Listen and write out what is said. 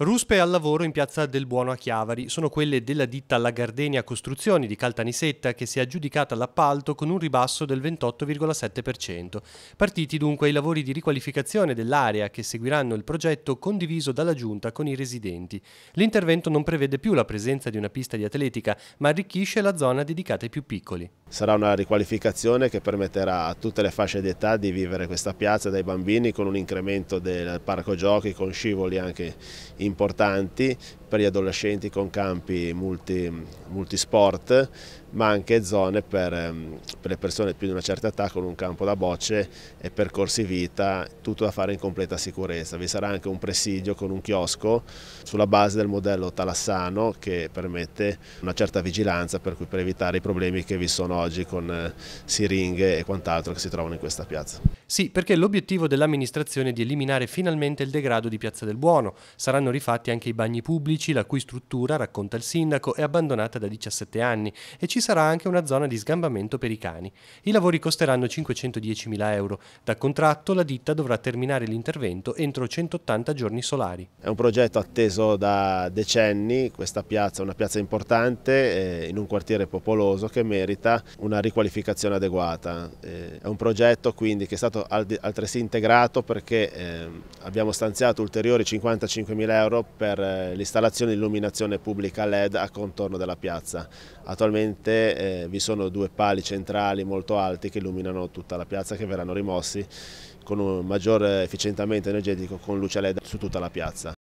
Ruspe al lavoro in piazza del Buono a Chiavari sono quelle della ditta La Gardenia Costruzioni di Caltanissetta che si è aggiudicata l'appalto con un ribasso del 28,7%. Partiti dunque i lavori di riqualificazione dell'area che seguiranno il progetto condiviso dalla Giunta con i residenti. L'intervento non prevede più la presenza di una pista di atletica ma arricchisce la zona dedicata ai più piccoli. Sarà una riqualificazione che permetterà a tutte le fasce d'età di vivere questa piazza dai bambini con un incremento del parco giochi con scivoli anche importanti per gli adolescenti con campi multi, multisport, ma anche zone per, ehm, per, le persone più di una certa età con un campo da bocce e percorsi vita, tutto da fare in completa sicurezza. Vi sarà anche un presidio con un chiosco sulla base del modello talassano che permette una certa vigilanza per, cui, per evitare i problemi che vi sono oggi con eh, siringhe e quant'altro che si trovano in questa piazza. Sì, perché l'obiettivo dell'amministrazione è di eliminare finalmente il degrado di Piazza del Buono. Saranno rifatti anche i bagni pubblici edifici la cui struttura, racconta il sindaco, è abbandonata da 17 anni e ci sarà anche una zona di sgambamento per i cani. I lavori costeranno 510.000 euro. Da contratto la ditta dovrà terminare l'intervento entro 180 giorni solari. È un progetto atteso da decenni, questa piazza è una piazza importante eh, in un quartiere popoloso che merita una riqualificazione adeguata. Eh, è un progetto quindi che è stato altresì integrato perché eh, abbiamo stanziato ulteriori 55.000 euro per eh, l'installazione installazione di illuminazione pubblica LED a contorno della piazza. Attualmente eh, vi sono due pali centrali molto alti che illuminano tutta la piazza che verranno rimossi con un maggior eh, efficientamento energetico con luce LED su tutta la piazza.